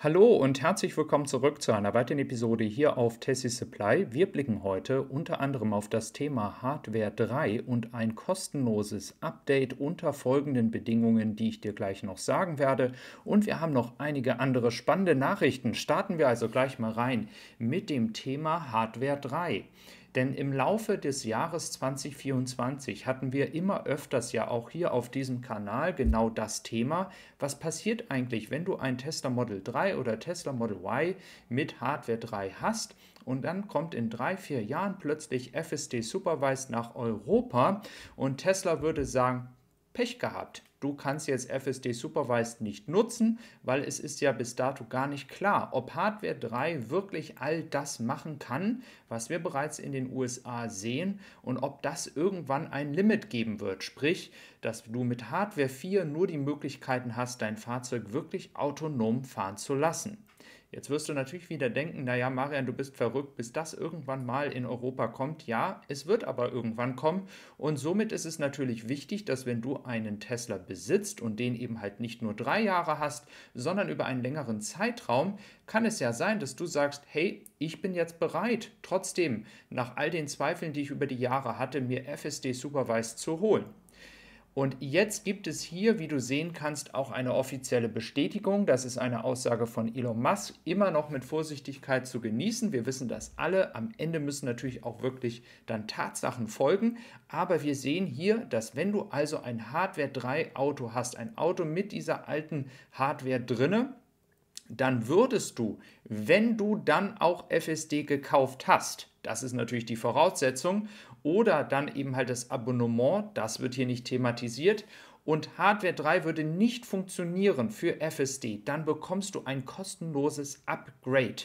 Hallo und herzlich willkommen zurück zu einer weiteren Episode hier auf Tessie Supply. Wir blicken heute unter anderem auf das Thema Hardware 3 und ein kostenloses Update unter folgenden Bedingungen, die ich dir gleich noch sagen werde. Und wir haben noch einige andere spannende Nachrichten. Starten wir also gleich mal rein mit dem Thema Hardware 3. Denn im Laufe des Jahres 2024 hatten wir immer öfters ja auch hier auf diesem Kanal genau das Thema, was passiert eigentlich, wenn du ein Tesla Model 3 oder Tesla Model Y mit Hardware 3 hast und dann kommt in drei, vier Jahren plötzlich FSD Supervised nach Europa und Tesla würde sagen, Pech gehabt du kannst jetzt FSD Supervised nicht nutzen, weil es ist ja bis dato gar nicht klar, ob Hardware 3 wirklich all das machen kann, was wir bereits in den USA sehen und ob das irgendwann ein Limit geben wird. Sprich, dass du mit Hardware 4 nur die Möglichkeiten hast, dein Fahrzeug wirklich autonom fahren zu lassen. Jetzt wirst du natürlich wieder denken, naja, Marian, du bist verrückt, bis das irgendwann mal in Europa kommt. Ja, es wird aber irgendwann kommen. Und somit ist es natürlich wichtig, dass wenn du einen Tesla besitzt und den eben halt nicht nur drei Jahre hast, sondern über einen längeren Zeitraum, kann es ja sein, dass du sagst, hey, ich bin jetzt bereit, trotzdem nach all den Zweifeln, die ich über die Jahre hatte, mir FSD Supervised zu holen. Und jetzt gibt es hier, wie du sehen kannst, auch eine offizielle Bestätigung. Das ist eine Aussage von Elon Musk, immer noch mit Vorsichtigkeit zu genießen. Wir wissen das alle. Am Ende müssen natürlich auch wirklich dann Tatsachen folgen. Aber wir sehen hier, dass wenn du also ein Hardware 3 Auto hast, ein Auto mit dieser alten Hardware drinne, dann würdest du, wenn du dann auch FSD gekauft hast, das ist natürlich die Voraussetzung oder dann eben halt das Abonnement, das wird hier nicht thematisiert. Und Hardware 3 würde nicht funktionieren für FSD, dann bekommst du ein kostenloses Upgrade.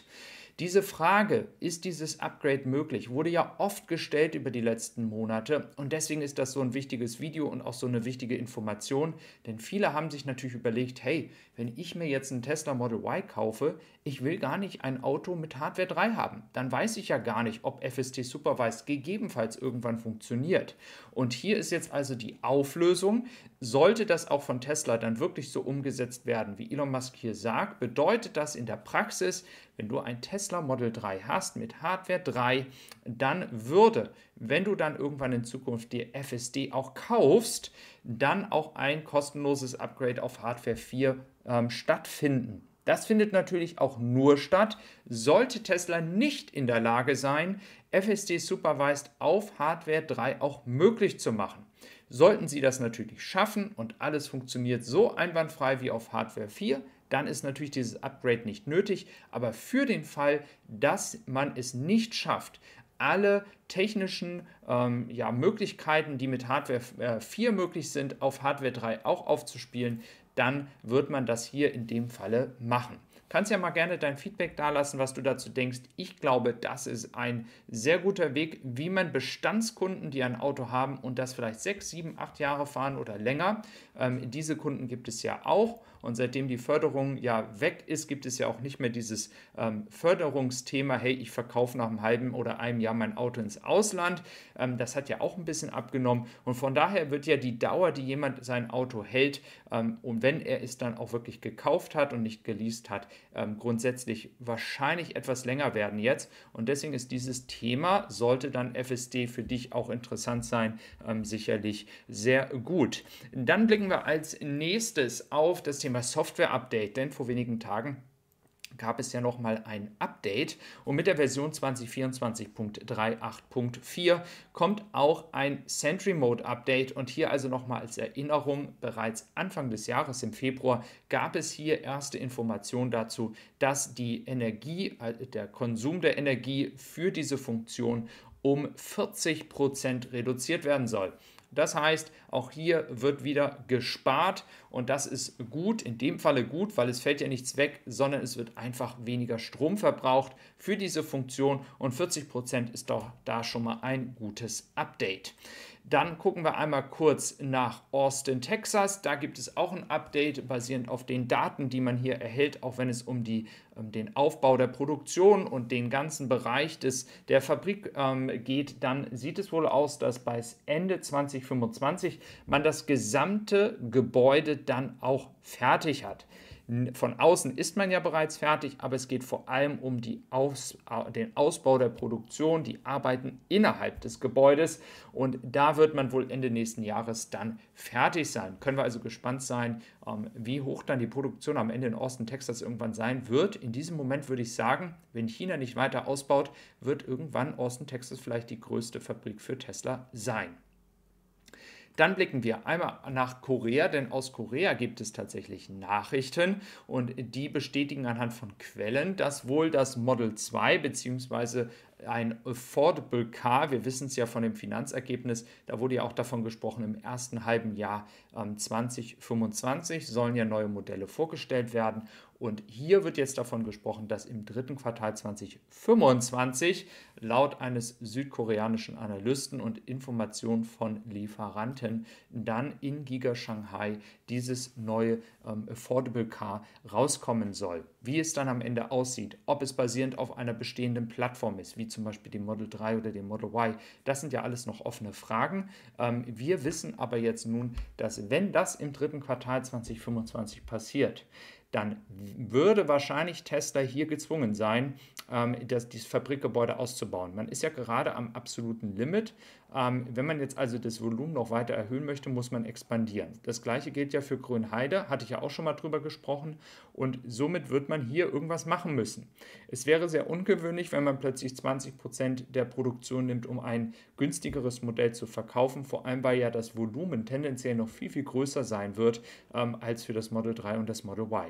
Diese Frage, ist dieses Upgrade möglich, wurde ja oft gestellt über die letzten Monate und deswegen ist das so ein wichtiges Video und auch so eine wichtige Information, denn viele haben sich natürlich überlegt, hey, wenn ich mir jetzt einen Tesla Model Y kaufe, ich will gar nicht ein Auto mit Hardware 3 haben, dann weiß ich ja gar nicht, ob FST Supervised gegebenenfalls irgendwann funktioniert. Und hier ist jetzt also die Auflösung, sollte das auch von Tesla dann wirklich so umgesetzt werden, wie Elon Musk hier sagt, bedeutet das in der Praxis, wenn du ein Tesla Tesla Model 3 hast mit Hardware 3, dann würde, wenn du dann irgendwann in Zukunft dir FSD auch kaufst, dann auch ein kostenloses Upgrade auf Hardware 4 ähm, stattfinden. Das findet natürlich auch nur statt, sollte Tesla nicht in der Lage sein, FSD Supervised auf Hardware 3 auch möglich zu machen. Sollten Sie das natürlich schaffen und alles funktioniert so einwandfrei wie auf Hardware 4, dann ist natürlich dieses Upgrade nicht nötig. Aber für den Fall, dass man es nicht schafft, alle technischen ähm, ja, Möglichkeiten, die mit Hardware 4 äh, möglich sind, auf Hardware 3 auch aufzuspielen, dann wird man das hier in dem Falle machen. Kannst ja mal gerne dein Feedback dalassen, was du dazu denkst. Ich glaube, das ist ein sehr guter Weg, wie man Bestandskunden, die ein Auto haben und das vielleicht sechs, sieben, acht Jahre fahren oder länger, ähm, diese Kunden gibt es ja auch. Und seitdem die Förderung ja weg ist, gibt es ja auch nicht mehr dieses ähm, Förderungsthema, hey, ich verkaufe nach einem halben oder einem Jahr mein Auto ins Ausland. Ähm, das hat ja auch ein bisschen abgenommen. Und von daher wird ja die Dauer, die jemand sein Auto hält, ähm, und wenn er es dann auch wirklich gekauft hat und nicht geleast hat, ähm, grundsätzlich wahrscheinlich etwas länger werden jetzt. Und deswegen ist dieses Thema, sollte dann FSD für dich auch interessant sein, ähm, sicherlich sehr gut. Dann blicken wir als nächstes auf das Thema Software-Update, denn vor wenigen Tagen gab es ja nochmal ein Update und mit der Version 2024.38.4 kommt auch ein Sentry Mode Update und hier also nochmal als Erinnerung, bereits Anfang des Jahres im Februar gab es hier erste Informationen dazu, dass die Energie, äh, der Konsum der Energie für diese Funktion um 40% Prozent reduziert werden soll. Das heißt, auch hier wird wieder gespart und das ist gut, in dem Falle gut, weil es fällt ja nichts weg, sondern es wird einfach weniger Strom verbraucht für diese Funktion und 40% Prozent ist doch da schon mal ein gutes Update. Dann gucken wir einmal kurz nach Austin, Texas. Da gibt es auch ein Update basierend auf den Daten, die man hier erhält, auch wenn es um die, um ähm, den Aufbau der Produktion und den ganzen Bereich des, der Fabrik ähm, geht. Dann sieht es wohl aus, dass bis Ende 2025 man das gesamte Gebäude dann auch fertig hat. Von außen ist man ja bereits fertig, aber es geht vor allem um Aus, äh, den Ausbau der Produktion, die Arbeiten innerhalb des Gebäudes. Und da wird man wohl Ende nächsten Jahres dann fertig sein. Können wir also gespannt sein, ähm, wie hoch dann die Produktion am Ende in Austin, Texas irgendwann sein wird. In diesem Moment würde ich sagen, wenn China nicht weiter ausbaut, wird irgendwann Austin, Texas vielleicht die größte Fabrik für Tesla sein. Dann blicken wir einmal nach Korea, denn aus Korea gibt es tatsächlich Nachrichten und die bestätigen anhand von Quellen, dass wohl das Model 2 bzw ein Affordable Car. Wir wissen es ja von dem Finanzergebnis, da wurde ja auch davon gesprochen, im ersten halben Jahr ähm, 2025 sollen ja neue Modelle vorgestellt werden. Und hier wird jetzt davon gesprochen, dass im dritten Quartal 2025 laut eines südkoreanischen Analysten und Informationen von Lieferanten dann in Giga Shanghai dieses neue ähm, Affordable Car rauskommen soll. Wie es dann am Ende aussieht, ob es basierend auf einer bestehenden Plattform ist, wie zum Beispiel dem Model 3 oder dem Model Y, das sind ja alles noch offene Fragen. Ähm, wir wissen aber jetzt nun, dass wenn das im dritten Quartal 2025 passiert, dann würde wahrscheinlich Tesla hier gezwungen sein, ähm, das, dieses Fabrikgebäude auszubauen. Man ist ja gerade am absoluten Limit ähm, wenn man jetzt also das Volumen noch weiter erhöhen möchte, muss man expandieren. Das gleiche gilt ja für Grünheide, hatte ich ja auch schon mal drüber gesprochen. Und somit wird man hier irgendwas machen müssen. Es wäre sehr ungewöhnlich, wenn man plötzlich 20 Prozent der Produktion nimmt, um ein günstigeres Modell zu verkaufen. Vor allem, weil ja das Volumen tendenziell noch viel, viel größer sein wird ähm, als für das Model 3 und das Model Y.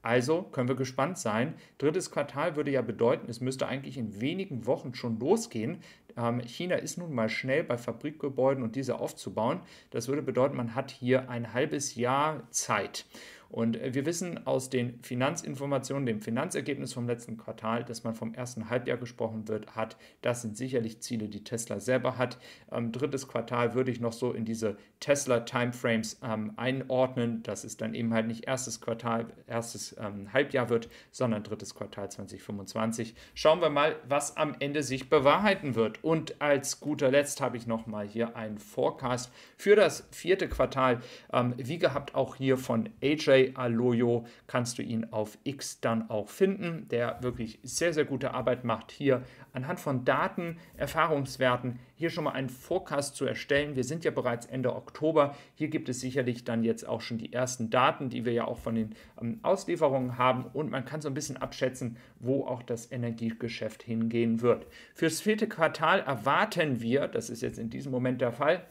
Also können wir gespannt sein. Drittes Quartal würde ja bedeuten, es müsste eigentlich in wenigen Wochen schon losgehen. Ähm, China ist nun mal schnell bei Fabrikgebäuden und diese aufzubauen. Das würde bedeuten, man hat hier ein halbes Jahr Zeit. Und äh, wir wissen aus den Finanzinformationen, dem Finanzergebnis vom letzten Quartal, dass man vom ersten Halbjahr gesprochen wird, hat. Das sind sicherlich Ziele, die Tesla selber hat. Ähm, drittes Quartal würde ich noch so in diese Tesla-Timeframes ähm, einordnen, dass es dann eben halt nicht erstes Quartal, erstes ähm, Halbjahr wird, sondern drittes Quartal 2025. Schauen wir mal, was am Ende sich bewahrheiten wird. Und als guter Letzt habe ich nochmal hier einen Forecast für das vierte Quartal. Ähm, wie gehabt auch hier von AJ Aloyo kannst du ihn auf X dann auch finden, der wirklich sehr, sehr gute Arbeit macht, hier anhand von Daten, Erfahrungswerten, hier schon mal einen Forecast zu erstellen. Wir sind ja bereits Ende Oktober. Hier gibt es sicherlich dann jetzt auch schon die ersten Daten, die wir ja auch von den ähm, Auslieferungen haben. Und man kann so ein bisschen abschätzen, wo auch das Energiegeschäft hingehen wird. Fürs vierte Quartal erwarten wir, das ist jetzt in diesem Moment der Fall,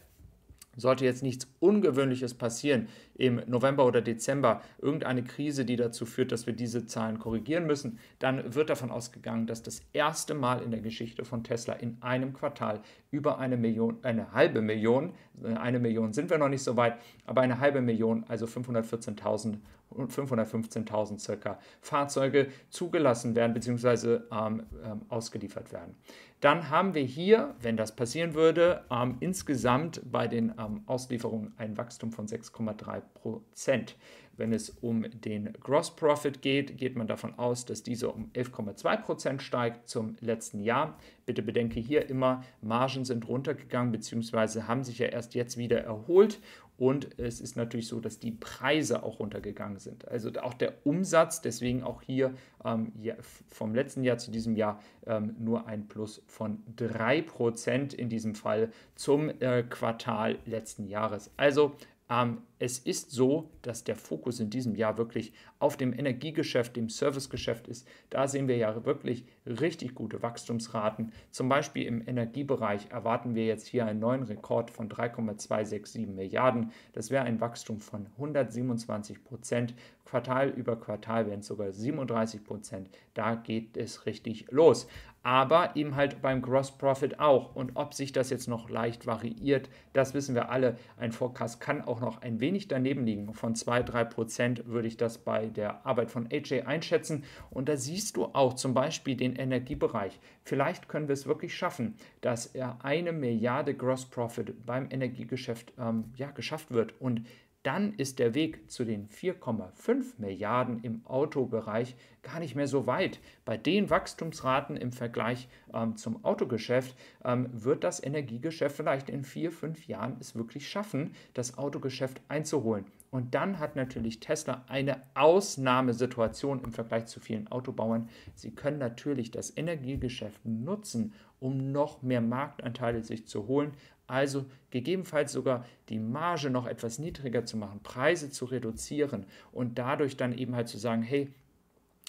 sollte jetzt nichts Ungewöhnliches passieren im November oder Dezember, irgendeine Krise, die dazu führt, dass wir diese Zahlen korrigieren müssen, dann wird davon ausgegangen, dass das erste Mal in der Geschichte von Tesla in einem Quartal über eine Million, eine halbe Million, äh, eine Million sind wir noch nicht so weit, aber eine halbe Million, also 514.000 515.000 circa Fahrzeuge zugelassen werden bzw. Ähm, ähm, ausgeliefert werden. Dann haben wir hier, wenn das passieren würde, ähm, insgesamt bei den ähm, Auslieferungen ein Wachstum von 6,3 Prozent. Wenn es um den Gross Profit geht, geht man davon aus, dass dieser um 11,2 Prozent steigt zum letzten Jahr. Bitte bedenke hier immer, Margen sind runtergegangen bzw. haben sich ja erst jetzt wieder erholt und es ist natürlich so, dass die Preise auch runtergegangen sind. Also auch der Umsatz, deswegen auch hier ähm, ja, vom letzten Jahr zu diesem Jahr ähm, nur ein Plus von 3% in diesem Fall zum äh, Quartal letzten Jahres. Also am ähm, es ist so, dass der Fokus in diesem Jahr wirklich auf dem Energiegeschäft, dem Servicegeschäft ist. Da sehen wir ja wirklich richtig gute Wachstumsraten. Zum Beispiel im Energiebereich erwarten wir jetzt hier einen neuen Rekord von 3,267 Milliarden. Das wäre ein Wachstum von 127 Prozent. Quartal über Quartal wären es sogar 37 Prozent. Da geht es richtig los. Aber eben halt beim Gross Profit auch. Und ob sich das jetzt noch leicht variiert, das wissen wir alle. Ein Forecast kann auch noch ein wenig wenig daneben liegen. Von 2-3 Prozent würde ich das bei der Arbeit von AJ einschätzen. Und da siehst du auch zum Beispiel den Energiebereich. Vielleicht können wir es wirklich schaffen, dass er eine Milliarde Gross Profit beim Energiegeschäft ähm, ja, geschafft wird. Und dann ist der Weg zu den 4,5 Milliarden im Autobereich gar nicht mehr so weit. Bei den Wachstumsraten im Vergleich ähm, zum Autogeschäft ähm, wird das Energiegeschäft vielleicht in vier, fünf Jahren es wirklich schaffen, das Autogeschäft einzuholen. Und dann hat natürlich Tesla eine Ausnahmesituation im Vergleich zu vielen Autobauern. Sie können natürlich das Energiegeschäft nutzen, um noch mehr Marktanteile sich zu holen, also gegebenenfalls sogar die Marge noch etwas niedriger zu machen, Preise zu reduzieren und dadurch dann eben halt zu sagen, hey,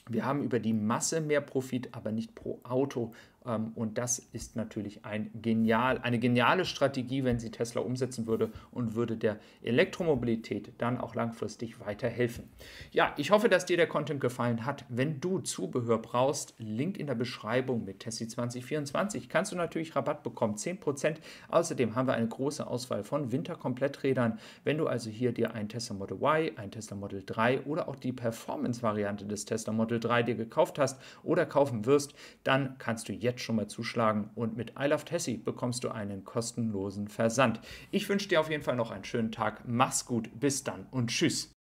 wir haben über die Masse mehr Profit, aber nicht pro Auto ähm, und das ist natürlich ein genial, eine geniale Strategie, wenn sie Tesla umsetzen würde und würde der Elektromobilität dann auch langfristig weiterhelfen. Ja, ich hoffe, dass dir der Content gefallen hat. Wenn du Zubehör brauchst, Link in der Beschreibung mit Tessie 2024 kannst du natürlich Rabatt bekommen, 10%. Außerdem haben wir eine große Auswahl von Winterkompletträdern. Wenn du also hier dir ein Tesla Model Y, ein Tesla Model 3 oder auch die Performance-Variante des Tesla Model 3 dir gekauft hast oder kaufen wirst, dann kannst du jetzt jetzt schon mal zuschlagen und mit I Love Tessie bekommst du einen kostenlosen Versand. Ich wünsche dir auf jeden Fall noch einen schönen Tag. Mach's gut, bis dann und tschüss.